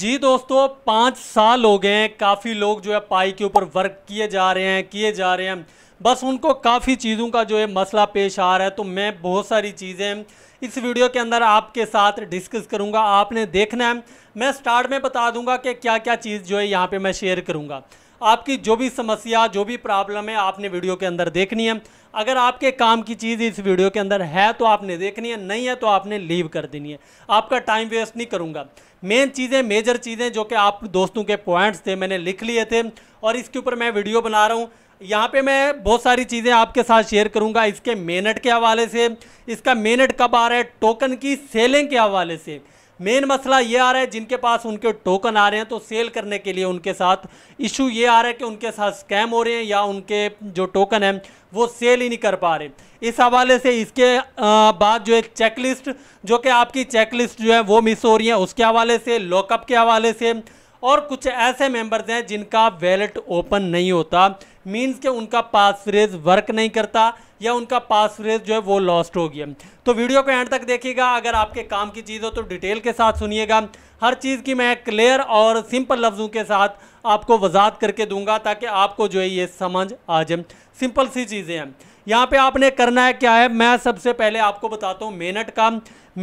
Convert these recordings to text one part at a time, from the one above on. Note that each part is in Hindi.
जी दोस्तों पाँच साल हो गए हैं काफ़ी लोग जो है पाई के ऊपर वर्क किए जा रहे हैं किए जा रहे हैं बस उनको काफ़ी चीज़ों का जो है मसला पेश आ रहा है तो मैं बहुत सारी चीज़ें इस वीडियो के अंदर आपके साथ डिस्कस करूँगा आपने देखना है मैं स्टार्ट में बता दूंगा कि क्या क्या चीज़ जो है यहाँ पर मैं शेयर करूँगा आपकी जो भी समस्या जो भी प्रॉब्लम है आपने वीडियो के अंदर देखनी है अगर आपके काम की चीज़ इस वीडियो के अंदर है तो आपने देखनी है नहीं है तो आपने लीव कर देनी है आपका टाइम वेस्ट नहीं करूँगा मेन चीज़ें मेजर चीज़ें जो कि आप दोस्तों के पॉइंट्स थे मैंने लिख लिए थे और इसके ऊपर मैं वीडियो बना रहा हूँ यहाँ पे मैं बहुत सारी चीज़ें आपके साथ शेयर करूँगा इसके मेनट के हवाले से इसका मेनट कब आ रहा है टोकन की सेलिंग के हवाले से मेन मसला ये आ रहा है जिनके पास उनके टोकन आ रहे हैं तो सेल करने के लिए उनके साथ इशू ये आ रहा है कि उनके साथ स्कैम हो रहे हैं या उनके जो टोकन हैं वो सेल ही नहीं कर पा रहे इस हवाले से इसके बाद जो एक चेकलिस्ट जो कि आपकी चेकलिस्ट जो है वो मिस हो रही है उसके हवाले से लॉकअप के हवाले से और कुछ ऐसे मेंबर्स हैं जिनका वैलेट ओपन नहीं होता मीन्स के उनका पासवर्ड वर्क नहीं करता या उनका पासवर्ड जो है वो लॉस्ट हो गया तो वीडियो को एंड तक देखिएगा अगर आपके काम की चीज़ हो तो डिटेल के साथ सुनिएगा हर चीज़ की मैं क्लियर और सिंपल लफ्ज़ों के साथ आपको वजात करके दूंगा ताकि आपको जो है ये समझ आ जाए सिंपल सी चीज़ें हैं यहाँ पे आपने करना है क्या है मैं सबसे पहले आपको बताता हूँ मेनट का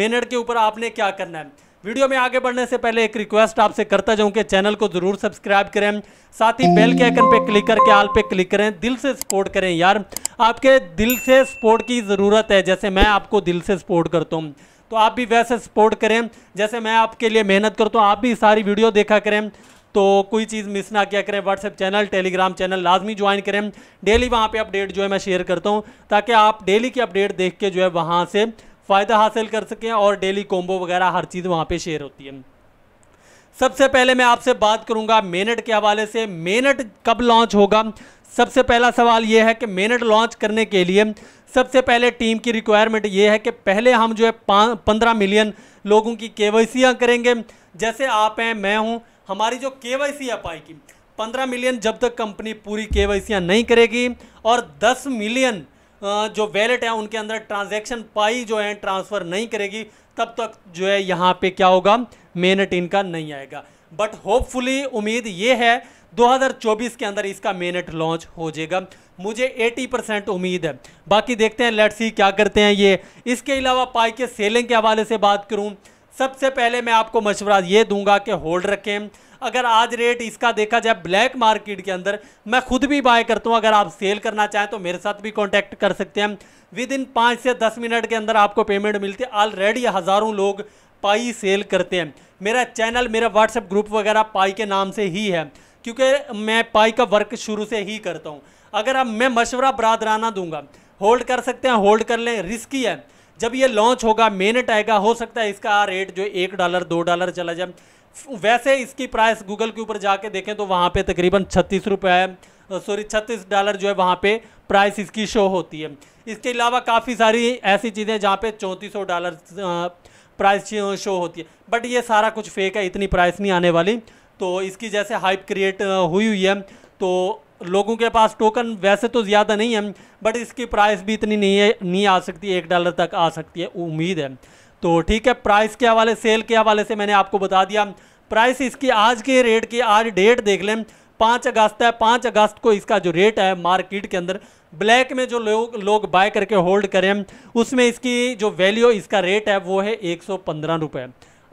मेनट के ऊपर आपने क्या करना है वीडियो में आगे बढ़ने से पहले एक रिक्वेस्ट आपसे करता जाऊं कि चैनल को जरूर सब्सक्राइब करें साथ ही बेल के आइकन पे क्लिक करके आल पे क्लिक करें दिल से सपोर्ट करें यार आपके दिल से सपोर्ट की ज़रूरत है जैसे मैं आपको दिल से सपोर्ट करता हूँ तो आप भी वैसे सपोर्ट करें जैसे मैं आपके लिए मेहनत करता हूँ आप भी सारी वीडियो देखा करें तो कोई चीज़ मिस ना किया करें व्हाट्सएप चैनल टेलीग्राम चैनल लाजमी ज्वाइन करें डेली वहाँ पे अपडेट जो है मैं शेयर करता हूँ ताकि आप डेली की अपडेट देख के जो है वहाँ से फ़ायदा हासिल कर सकें और डेली कॉम्बो वगैरह हर चीज़ वहाँ पर शेयर होती है सबसे पहले मैं आपसे बात करूंगा मेनट के हवाले से मेनट कब लॉन्च होगा सबसे पहला सवाल ये है कि मेनट लॉन्च करने के लिए सबसे पहले टीम की रिक्वायरमेंट ये है कि पहले हम जो है पंद्रह मिलियन लोगों की के करेंगे जैसे आप हैं मैं हूँ हमारी जो के वाई सी है की पंद्रह मिलियन जब तक कंपनी पूरी के नहीं करेगी और दस मिलियन जो वैलेट है उनके अंदर ट्रांजैक्शन पाई जो है ट्रांसफ़र नहीं करेगी तब तक जो है यहाँ पे क्या होगा मेनट इनका नहीं आएगा बट होपफुली उम्मीद ये है 2024 के अंदर इसका मेनट लॉन्च हो जाएगा मुझे 80 परसेंट उम्मीद है बाकी देखते हैं लेट्स सी क्या करते हैं ये इसके अलावा पाई के सेलिंग के हवाले से बात करूँ सबसे पहले मैं आपको मशवरा ये दूंगा कि होल्ड रखें अगर आज रेट इसका देखा जाए ब्लैक मार्केट के अंदर मैं खुद भी बाय करता हूँ अगर आप सेल करना चाहें तो मेरे साथ भी कॉन्टैक्ट कर सकते हैं विद इन पाँच से दस मिनट के अंदर आपको पेमेंट मिलती है ऑलरेडी हज़ारों लोग पाई सेल करते हैं मेरा चैनल मेरा व्हाट्सएप ग्रुप वगैरह पाई के नाम से ही है क्योंकि मैं पाई का वर्क शुरू से ही करता हूँ अगर अब मैं मशवरा बरदराना दूंगा होल्ड कर सकते हैं होल्ड कर लें रिस्की है जब ये लॉन्च होगा मेनट आएगा हो सकता है इसका रेट जो एक डॉलर दो डॉलर चला जाए वैसे इसकी प्राइस गूगल के ऊपर जाके देखें तो वहाँ पे तकरीबन छत्तीस रुपये सॉरी छत्तीस डॉलर जो है वहाँ पे प्राइस इसकी शो होती है इसके अलावा काफ़ी सारी ऐसी चीज़ें जहाँ पे चौंतीस सौ डॉलर प्राइस शो होती है बट ये सारा कुछ फेक है इतनी प्राइस नहीं आने वाली तो इसकी जैसे हाइप क्रिएट हुई हुई है तो लोगों के पास टोकन वैसे तो ज़्यादा नहीं है बट इसकी प्राइस भी इतनी नहीं है नहीं आ सकती एक डॉलर तक आ सकती है उम्मीद है तो ठीक है प्राइस के हवाले सेल के हवाले से मैंने आपको बता दिया प्राइस इसकी आज के रेट की आज डेट देख लें पाँच अगस्त है पाँच अगस्त को इसका जो रेट है मार्केट के अंदर ब्लैक में जो लोग लोग बाय करके होल्ड करें उसमें इसकी जो वैल्यू इसका रेट है वो है एक सौ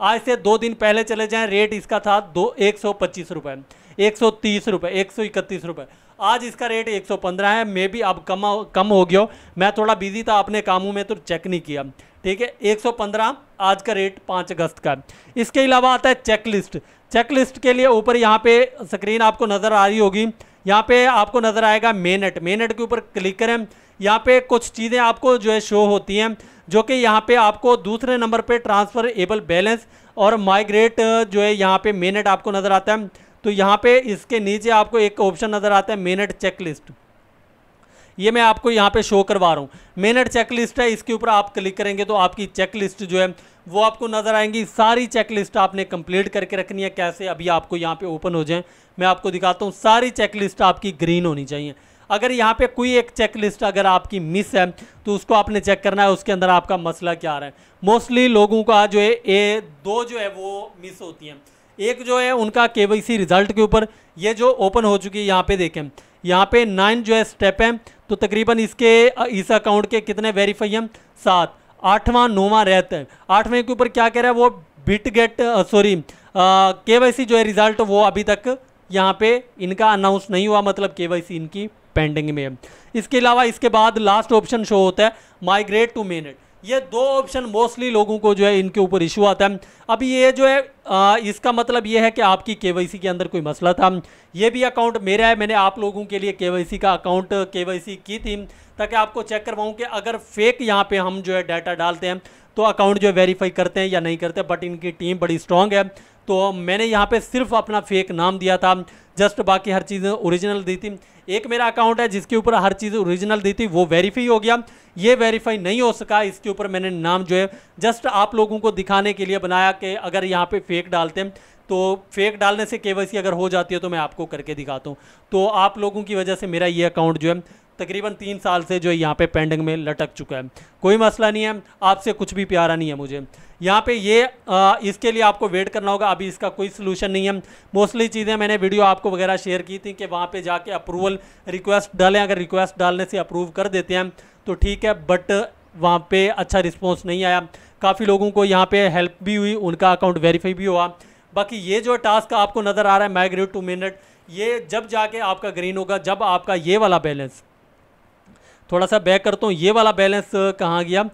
आज से दो दिन पहले चले जाएं रेट इसका था दो एक सौ पच्चीस रुपये एक सौ तीस रुपये एक सौ इकतीस रुपये आज इसका रेट एक सौ पंद्रह है मे बी अब कम कम हो गया मैं थोड़ा बिजी था अपने कामों में तो चेक नहीं किया ठीक है 115 आज का रेट पाँच अगस्त का इसके अलावा आता है चेकलिस्ट चेकलिस्ट के लिए ऊपर यहाँ पे स्क्रीन आपको नज़र आ रही होगी यहाँ पे आपको नज़र आएगा मेनट मेनट के ऊपर क्लिक करें यहाँ पे कुछ चीज़ें आपको जो है शो होती हैं जो कि यहाँ पे आपको दूसरे नंबर पे ट्रांसफ़र एबल बैलेंस और माइग्रेट जो है यहाँ पे मेनट आपको नज़र आता है तो यहाँ पे इसके नीचे आपको एक ऑप्शन नज़र आता है मेनट चेकलिस्ट ये मैं आपको यहाँ पे शो करवा रहा हूँ मेनट चेक लिस्ट है इसके ऊपर आप क्लिक करेंगे तो आपकी चेक लिस्ट जो है वो आपको नज़र आएंगी सारी चेक लिस्ट आपने कंप्लीट करके रखनी है कैसे अभी आपको यहाँ पे ओपन हो जाए मैं आपको दिखाता हूँ सारी चेक लिस्ट आपकी ग्रीन होनी चाहिए अगर यहाँ पे कोई एक चेक लिस्ट अगर आपकी मिस है तो उसको आपने चेक करना है उसके अंदर आपका मसला क्या आ रहा है मोस्टली लोगों का जो है ए दो जो है वो मिस होती हैं एक जो है उनका के रिजल्ट के ऊपर ये जो ओपन हो चुकी है यहाँ पे देखें यहाँ पे नाइन जो है स्टेप है तो तकरीबन इसके इस अकाउंट के कितने वेरीफाई हैं सात आठवां नौवां रहता है आठवें के ऊपर क्या कह रहा है वो बिट गेट सॉरी के जो है रिजल्ट वो अभी तक यहाँ पे इनका अनाउंस नहीं हुआ मतलब के इनकी पेंडिंग में है इसके अलावा इसके बाद लास्ट ऑप्शन शो होता है माइग्रेट टू मेनेट ये दो ऑप्शन मोस्टली लोगों को जो है इनके ऊपर इशू आता है अभी ये जो है आ, इसका मतलब ये है कि आपकी केवाईसी के अंदर कोई मसला था ये भी अकाउंट मेरा है मैंने आप लोगों के लिए केवाईसी का अकाउंट केवाईसी की थी ताकि आपको चेक करवाऊँ कि अगर फेक यहाँ पे हम जो है डाटा डालते हैं तो अकाउंट जो है वेरीफाई करते हैं या नहीं करते बट इनकी टीम बड़ी स्ट्रांग है तो मैंने यहाँ पे सिर्फ अपना फेक नाम दिया था जस्ट बाकी हर चीज़ें ओरिजिनल दी थी एक मेरा अकाउंट है जिसके ऊपर हर चीज़ ओरिजिनल दी थी वो वेरीफाई हो गया ये वेरीफाई नहीं हो सका इसके ऊपर मैंने नाम जो है जस्ट आप लोगों को दिखाने के लिए बनाया कि अगर यहाँ पे फेक डालते हैं तो फेक डालने से सी अगर हो जाती है तो मैं आपको करके दिखाता हूँ तो आप लोगों की वजह से मेरा ये अकाउंट जो है तकरीबन तीन साल से जो यहाँ पे पेंडिंग में लटक चुका है कोई मसला नहीं है आपसे कुछ भी प्यारा नहीं है मुझे यहाँ पे ये आ, इसके लिए आपको वेट करना होगा अभी इसका कोई सोल्यूशन नहीं है मोस्टली चीज़ें मैंने वीडियो आपको वगैरह शेयर की थी कि वहाँ पे जाके अप्रूवल रिक्वेस्ट डालें अगर रिक्वेस्ट डालने से अप्रूव कर देते हैं तो ठीक है बट वहाँ पर अच्छा रिस्पॉन्स नहीं आया काफ़ी लोगों को यहाँ पर हेल्प भी हुई उनका अकाउंट वेरीफाई भी हुआ बाकी ये जो टास्क आपको नज़र आ रहा है माइग्रेट टू मिनट ये जब जाके आपका ग्रीन होगा जब आपका ये वाला बैलेंस थोड़ा सा बैक करता तो हूँ ये वाला बैलेंस कहाँ गया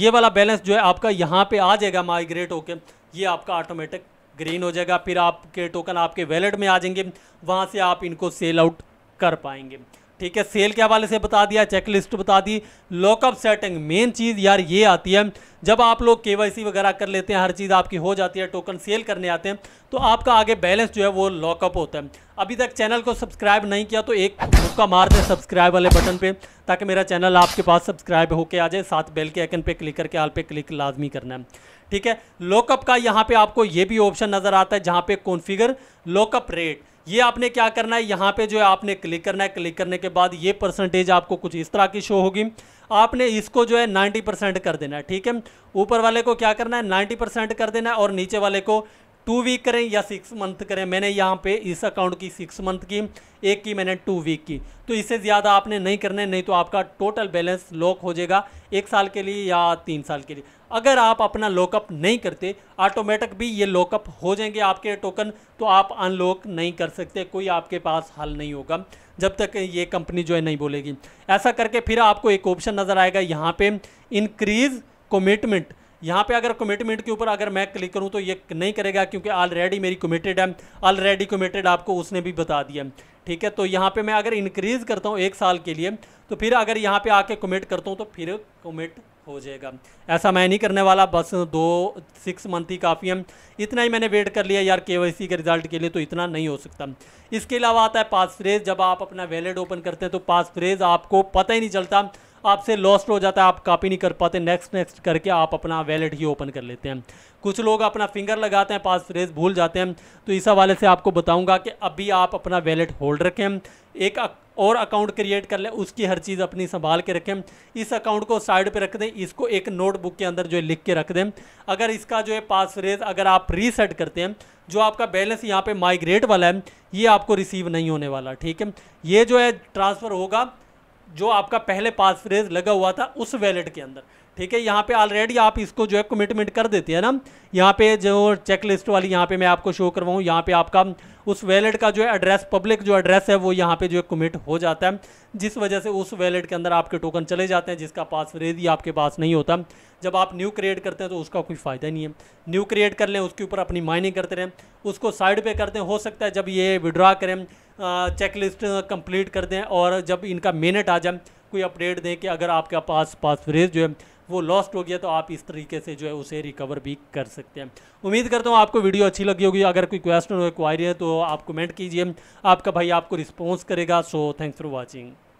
ये वाला बैलेंस जो है आपका यहाँ पे आ जाएगा माइग्रेट होके ये आपका ऑटोमेटिक ग्रीन हो जाएगा फिर आपके टोकन आपके वैलेट में आ जाएंगे वहाँ से आप इनको सेल आउट कर पाएंगे ठीक है सेल के हवाले से बता दिया चेकलिस्ट बता दी लॉकअप सेटिंग मेन चीज़ यार ये आती है जब आप लोग के वगैरह कर लेते हैं हर चीज़ आपकी हो जाती है टोकन सेल करने आते हैं तो आपका आगे बैलेंस जो है वो लॉकअप होता है अभी तक चैनल को सब्सक्राइब नहीं किया तो एक मुक्का मार दें सब्सक्राइब वाले बटन पर ताकि मेरा चैनल आपके पास सब्सक्राइब होकर आ जाए साथ बेल के आइकन पर क्लिक करके आल पे क्लिक लाजमी करना है ठीक है लॉकअप का यहाँ पे आपको ये भी ऑप्शन नज़र आता है जहाँ पे कॉन्फ़िगर लॉकअप रेट ये आपने क्या करना है यहाँ पे जो है आपने क्लिक करना है क्लिक करने के बाद ये परसेंटेज आपको कुछ इस तरह की शो होगी आपने इसको जो है 90 परसेंट कर देना है ठीक है ऊपर वाले को क्या करना है 90 परसेंट कर देना है और नीचे वाले को टू वीक करें या सिक्स मंथ करें मैंने यहाँ पे इस अकाउंट की सिक्स मंथ की एक की मैंने टू वीक की तो इससे ज़्यादा आपने नहीं करने नहीं तो आपका टोटल बैलेंस लॉक हो जाएगा एक साल के लिए या तीन साल के लिए अगर आप अपना लॉकअप नहीं करते ऑटोमेटिक भी ये लॉकअप हो जाएंगे आपके टोकन तो आप अनलॉक नहीं कर सकते कोई आपके पास हल नहीं होगा जब तक ये कंपनी जो है नहीं बोलेगी ऐसा करके फिर आपको एक ऑप्शन नज़र आएगा यहाँ पर इंक्रीज़ कमिटमेंट यहाँ पे अगर कमिटमेंट के ऊपर अगर मैं क्लिक करूँ तो ये नहीं करेगा क्योंकि ऑलरेडी मेरी कमिटेड है ऑलरेडी कमिटेड आपको उसने भी बता दिया ठीक है तो यहाँ पे मैं अगर इंक्रीज़ करता हूँ एक साल के लिए तो फिर अगर यहाँ पे आके कमिट करता हूँ तो फिर कमिट हो जाएगा ऐसा मैं नहीं करने वाला बस दो सिक्स मंथ ही काफ़ी है इतना ही मैंने वेट कर लिया यार के के रिजल्ट के लिए तो इतना नहीं हो सकता इसके अलावा आता है पास फ्रेज जब आप अपना वैलेट ओपन करते हैं तो पास फ्रेज आपको पता ही नहीं चलता आपसे लॉस्ट हो जाता है आप कॉपी नहीं कर पाते नेक्स्ट नेक्स्ट करके आप अपना वैलेट ही ओपन कर लेते हैं कुछ लोग अपना फिंगर लगाते हैं पास फ्रेज भूल जाते हैं तो इस हवाले से आपको बताऊंगा कि अभी आप अपना वैलेट होल्ड रखें एक और अकाउंट क्रिएट कर लें उसकी हर चीज़ अपनी संभाल के रखें इस अकाउंट को साइड पे रख दें इसको एक नोटबुक के अंदर जो है लिख के रख दें अगर इसका जो है फ्रेज अगर आप रीसेट करते हैं जो आपका बैलेंस यहाँ पे माइग्रेट वाला है ये आपको रिसीव नहीं होने वाला ठीक है ये जो है ट्रांसफ़र होगा जो आपका पहले पास लगा हुआ था उस वैलेट के अंदर ठीक है यहाँ पे ऑलरेडी आप इसको जो है कमिटमेंट कर देते हैं ना यहाँ पे जो चेक लिस्ट वाली यहाँ पे मैं आपको शो करवाऊँ यहाँ पे आपका उस वैलेट का जो है एड्रेस पब्लिक जो एड्रेस है वो यहाँ पे जो है कमिट हो जाता है जिस वजह से उस वैलेट के अंदर आपके टोकन चले जाते हैं जिसका पासवर्ड ही आपके पास नहीं होता जब आप न्यू क्रिएट करते हैं तो उसका कोई फ़ायदा नहीं है न्यू क्रिएट कर लें उसके ऊपर अपनी माइनिंग करते रहें उसको साइड पे करते हैं हो सकता है जब ये विड्रा करें चेक लिस्ट कर दें और जब इनका मेनट आ जाए कोई अपडेट दें कि अगर आपके पास पासवरेज जो है वो लॉस्ट हो गया तो आप इस तरीके से जो है उसे रिकवर भी कर सकते हैं उम्मीद करता हूँ आपको वीडियो अच्छी लगी होगी अगर कोई क्वेश्चन हो क्वारी है तो आप कमेंट कीजिए आपका भाई आपको रिस्पॉन्स करेगा सो थैंक्स फॉर वॉचिंग